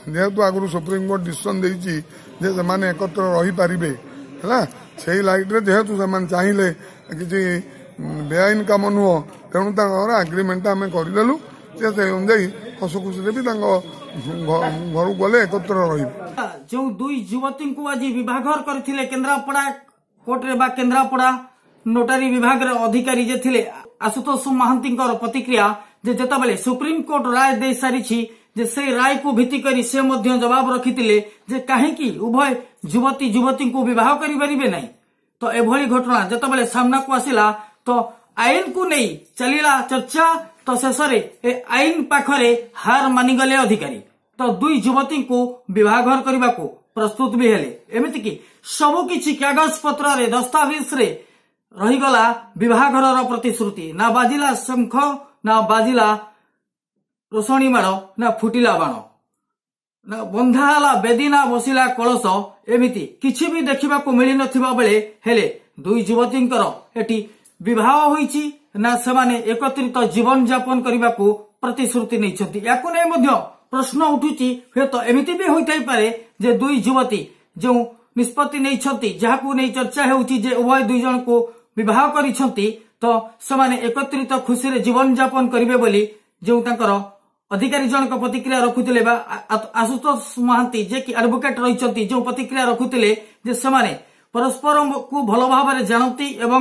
ଯେହେତୁ ଆଗରୁ supreme court decision ଦେଇଛି ଯେ ସେମାନେ ଏକତ୍ର ରହିପାରିବେ ହେଲା ସେଇ ଲାଇଟ୍ରେ ଯେହେତୁ ସେମାନେ ଚାହିଁଲେ କିଛି ବେଆଇନ କାମ ନୁହଁ ତେଣୁ ତାଙ୍କର ଆଗ୍ରିମେଣ୍ଟଟା ଆମେ କରିଦେଲୁ ସେ ସେଇ ଅନୁଯାୟୀ ହସ ଖୁସିରେ ବି ତାଙ୍କ ଘରକୁ ଗଲେ ଏକତ୍ର ରହିବେ ଯେଉଁ ଦୁଇ ଯୁବତୀଙ୍କୁ ଆଜି ବିଭାଘର କରିଥିଲେ କେନ୍ଦ୍ରାପଡ଼ା କୋର୍ଟରେ ବା କେନ୍ଦ୍ରାପଡ଼ା ନୋଟାରୀ ବିଭାଗର ଅଧିକାରୀ ଯେ ଥିଲେ ଆଶୁତୋଷ ମହାନ୍ତିଙ୍କର ପ୍ରତିକ୍ରିୟା ଯେ ଯେତେବେଳେ ସୁପ୍ରିମକୋର୍ଟ ରାୟ ଦେଇସାରିଛି যে সেই রায়কু ভিত্তি করে সে মধ্যে জবাব রখিলে যে কাহিকি উভয় যুবতী যুবতী যুবতীঙ্কু বিবাহ করিপারিবে নাই তো এভাবে ঘটনা সামনা কু আসিলা তো আইন কু নেই চালিলা চর্চা তো শেষে এ আইন পাখরে হার মানিগলে অধিকারী তো দুই যুবতী যুবতীঙ্কু ঘর করা প্রস্তুত বি হেলে এমিতিকি সবু কিছু কাগজ পত্রে দস্তাবিজরে রহিগলা বিবাহঘরর প্রতিশ্রুতি না বাজিলা শঙ্খ না বাজিলা ରୋଷଣୀ ମାଡ ନା ଫୁଟିଲା ବାଣ ନା ବନ୍ଧା ହେଲା ବେଦି ନା ବସିଲା କଳସ ଏମିତି କିଛି ବି ଦେଖିବାକୁ ମିଳିନଥିବା ବେଳେ ହେଲେ ଦୁଇ ଯୁବତୀଙ୍କର ଏଠି ବିବାହ ହୋଇଛି ନା ସେମାନେ ଏକତ୍ରିତ ଜୀବନଯାପନ କରିବାକୁ ପ୍ରତିଶ୍ରୁତି ନେଇଛନ୍ତି ଏହାକୁ ନେଇ ମଧ୍ୟ ପ୍ରଶ୍ନ ଉଠୁଛି ହୁଏତ ଏମିତି ବି ହୋଇଥାଇ ପାରେ ଯେ ଦୁଇ ଯୁବତୀ ଯେଉଁ ନିଷ୍ପତ୍ତି ନେଇଛନ୍ତି ଯାହାକୁ ନେଇ ଚର୍ଚ୍ଚା ହେଉଛି ଯେ ଉଭୟ ଦୁଇ ଜଣଙ୍କୁ ବିବାହ କରିଛନ୍ତି ତ ସେମାନେ ଏକତ୍ରିତ ଖୁସିରେ ଜୀବନଯାପନ କରିବେ ବୋଲି ଯେଉଁ ତାଙ୍କର ଅଧିକାରୀ ଜଣକ ପ୍ରତିକ୍ରିୟା ରଖୁଥିଲେ ବା ଆଶୁତୋଷ ମହାନ୍ତି ଯେ କି ଆଡଭୋକେଟ୍ ରହିଛନ୍ତି ଯେଉଁ ପ୍ରତିକ୍ରିୟା ରଖୁଥିଲେ ଯେ ସେମାନେ ପରସ୍ପରକୁ ଭଲ ଭାବରେ ଜାଣନ୍ତି ଏବଂ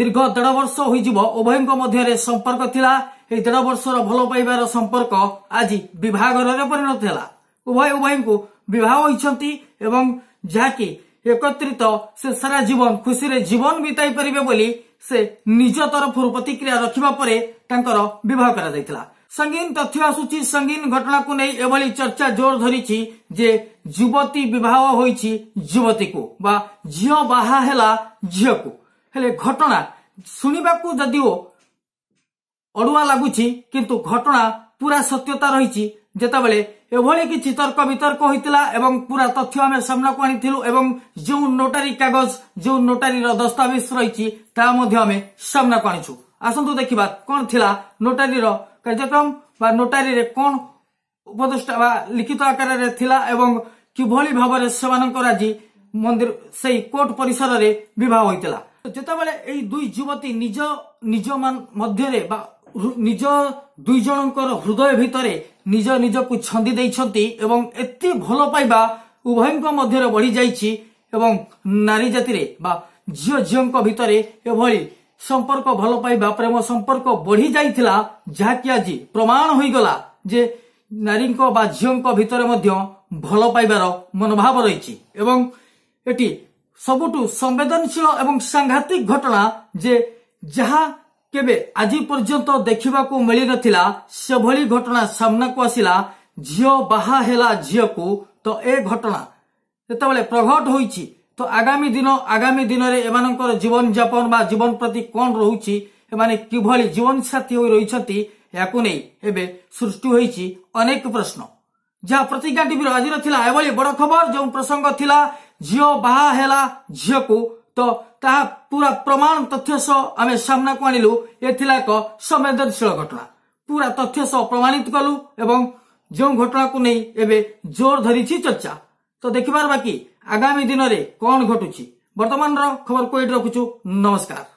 ଦୀର୍ଘ ଦେଢ଼ ବର୍ଷ ହୋଇଯିବ ଉଭୟଙ୍କ ମଧ୍ୟରେ ସମ୍ପର୍କ ଥିଲା ଏହି ଦେଢ଼ ବର୍ଷର ଭଲ ପାଇବାର ସମ୍ପର୍କ ଆଜି ବିଭାଘରରେ ପରିଣତ ହେଲା ଉଭୟ ଉଭୟଙ୍କୁ ବିବାହ ହୋଇଛନ୍ତି ଏବଂ ଯାହାକି ଏକତ୍ରିତ ସେ ସାରା ଜୀବନ ଖୁସିରେ ଜୀବନ ବିତାଇ ପାରିବେ ବୋଲି ସେ ନିଜ ତରଫରୁ ପ୍ରତିକ୍ରିୟା ରଖିବା ପରେ ତାଙ୍କର ବିବାହ କରାଯାଇଥିଲା ସଙ୍ଗୀନ ତଥ୍ୟ ଆସୁଛି ସଙ୍ଗୀନ ଘଟଣାକୁ ନେଇ ଏଭଳି ଚର୍ଚ୍ଚା ଜୋର ଧରିଛି ଯେ ଯୁବତୀ ବିବାହ ହୋଇଛି ଯୁବତୀକୁ ବା ଝିଅ ବାହା ହେଲା ଝିଅକୁ ହେଲେ ଘଟଣା ଶୁଣିବାକୁ ଯଦିଓ ଅଡୁଆ ଲାଗୁଛି କିନ୍ତୁ ଘଟଣା ପୁରା ସତ୍ୟତା ରହିଛି ଯେତେବେଳେ ଏଭଳି କିଛି ତର୍କ ବିତର୍କ ହୋଇଥିଲା ଏବଂ ପୁରା ତଥ୍ୟ ଆମେ ସାମ୍ନାକୁ ଆଣିଥିଲୁ ଏବଂ ଯେଉଁ ନୋଟାରୀ କାଗଜ ଯେଉଁ ନୋଟାରୀର ଦସ୍ତାବିଜ ରହିଛି ତାହା ମଧ୍ୟ ଆମେ ସାମ୍ନାକୁ ଆଣିଛୁ ଆସନ୍ତୁ ଦେଖିବା କ'ଣ ଥିଲା ନୋଟାରୀର কার্যক্রম বা নোটারিরে কোন উপদেষ্টা বা লিখিত আকারে ଥିଲା ଏବଂ କିଭଳି ଭାବରେ ସେମାନଙ୍କର ଆଜି ମନ୍ଦିର ସେଇ କୋର୍ଟ ପରିସରରେ ବିବାହ ହୋଇଥିଲା ଯେତେବେଳେ ଏଇ ଦୁଇ ଯୁବତୀ ନିଜ ନିଜ ମଧ୍ୟରେ ବା ନିଜ ଦୁଇ ଜଣଙ୍କର ହୃଦୟ ଭିତରେ ନିଜ ନିଜକୁ ଛନ୍ଦି ଦେଇଛନ୍ତି ଏବଂ ଏତେ ଭଲ ପାଇବା ଉଭୟଙ୍କ ମଧ୍ୟରେ ବଢିଯାଇଛି ଏବଂ ନାରୀ ଜାତିରେ ବା ଝିଅ ଝିଅଙ୍କ ଭିତରେ ଏଭଳି সম্পর্ক ভালো পাইবা প্রেম সম্পর্ক বড়ি যাই যাকে আজ প্রমাণ হয়ে গলা যে নারী বা ঝিউঙ্ ভিতরে মধ্যে ভালো পাইবার মনোভাব রয়েছে এবং এটি সবুঠু সংবেদনশীল এবং সাংঘাতিক ঘটনা যে যা কেবে আজ পর্যন্ত দেখা মিলি নথিলা সেভাবে ঘটনা সামনা কু আসিলা ঝিও বাহা হেলা ঝিওকু তো এ ঘটনা যেত প্রঘট হয়েছে ତ ଆଗାମୀ ଦିନ ଆଗାମୀ ଦିନରେ ଏମାନଙ୍କର ଜୀବନଯାପନ ବା ଜୀବନ ପ୍ରତି କ'ଣ ରହୁଛି ଏମାନେ କିଭଳି ଜୀବନସାଥୀ ହୋଇ ରହିଛନ୍ତି ଏହାକୁ ନେଇ ଏବେ ସୃଷ୍ଟି ହୋଇଛି ଅନେକ ପ୍ରଶ୍ନ ଯାହା ପ୍ରତିଜ୍ଞା ଟିଭିର ଆଜିର ଥିଲା ଏଭଳି ବଡ଼ ଖବର ଯେଉଁ ପ୍ରସଙ୍ଗ ଥିଲା ଝିଅ ବାହା ହେଲା ଝିଅକୁ ତ ତାହା ପୁରା ପ୍ରମାଣ ତଥ୍ୟ ସହ ଆମେ ସାମ୍ନାକୁ ଆଣିଲୁ ଏ ଥିଲା ଏକ ସମ୍ବେଦନଶୀଳ ଘଟଣା ପୁରା ତଥ୍ୟ ସହ ପ୍ରମାଣିତ କଲୁ ଏବଂ ଯେଉଁ ଘଟଣାକୁ ନେଇ ଏବେ ଜୋର ଧରିଛି ଚର୍ଚ୍ଚା ତ ଦେଖିବାର ବାକି ଆଗାମୀ ଦିନରେ କ'ଣ ଘଟୁଛି ବର୍ତ୍ତମାନର ଖବରକୁ ଏଇଠି ରଖୁଛୁ ନମସ୍କାର